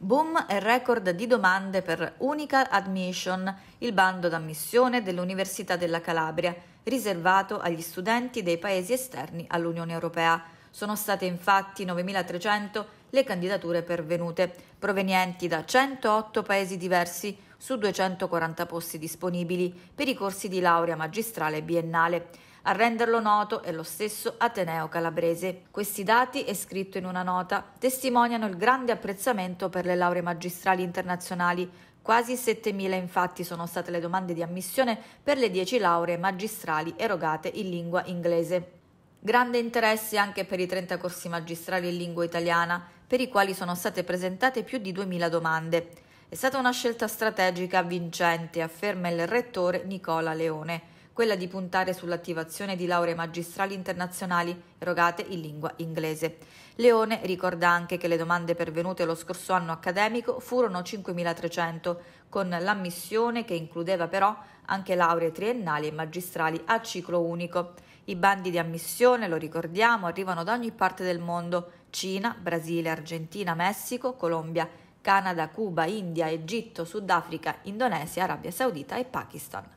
Boom e record di domande per Unical Admission, il bando d'ammissione dell'Università della Calabria, riservato agli studenti dei paesi esterni all'Unione Europea. Sono state infatti 9.300 le candidature pervenute, provenienti da 108 paesi diversi su 240 posti disponibili per i corsi di laurea magistrale biennale. A renderlo noto è lo stesso Ateneo Calabrese. Questi dati, è scritto in una nota, testimoniano il grande apprezzamento per le lauree magistrali internazionali. Quasi 7.000 infatti sono state le domande di ammissione per le 10 lauree magistrali erogate in lingua inglese. Grande interesse anche per i 30 corsi magistrali in lingua italiana, per i quali sono state presentate più di 2000 domande. È stata una scelta strategica vincente, afferma il rettore Nicola Leone quella di puntare sull'attivazione di lauree magistrali internazionali erogate in lingua inglese. Leone ricorda anche che le domande pervenute lo scorso anno accademico furono 5.300, con l'ammissione che includeva però anche lauree triennali e magistrali a ciclo unico. I bandi di ammissione, lo ricordiamo, arrivano da ogni parte del mondo, Cina, Brasile, Argentina, Messico, Colombia, Canada, Cuba, India, Egitto, Sudafrica, Indonesia, Arabia Saudita e Pakistan.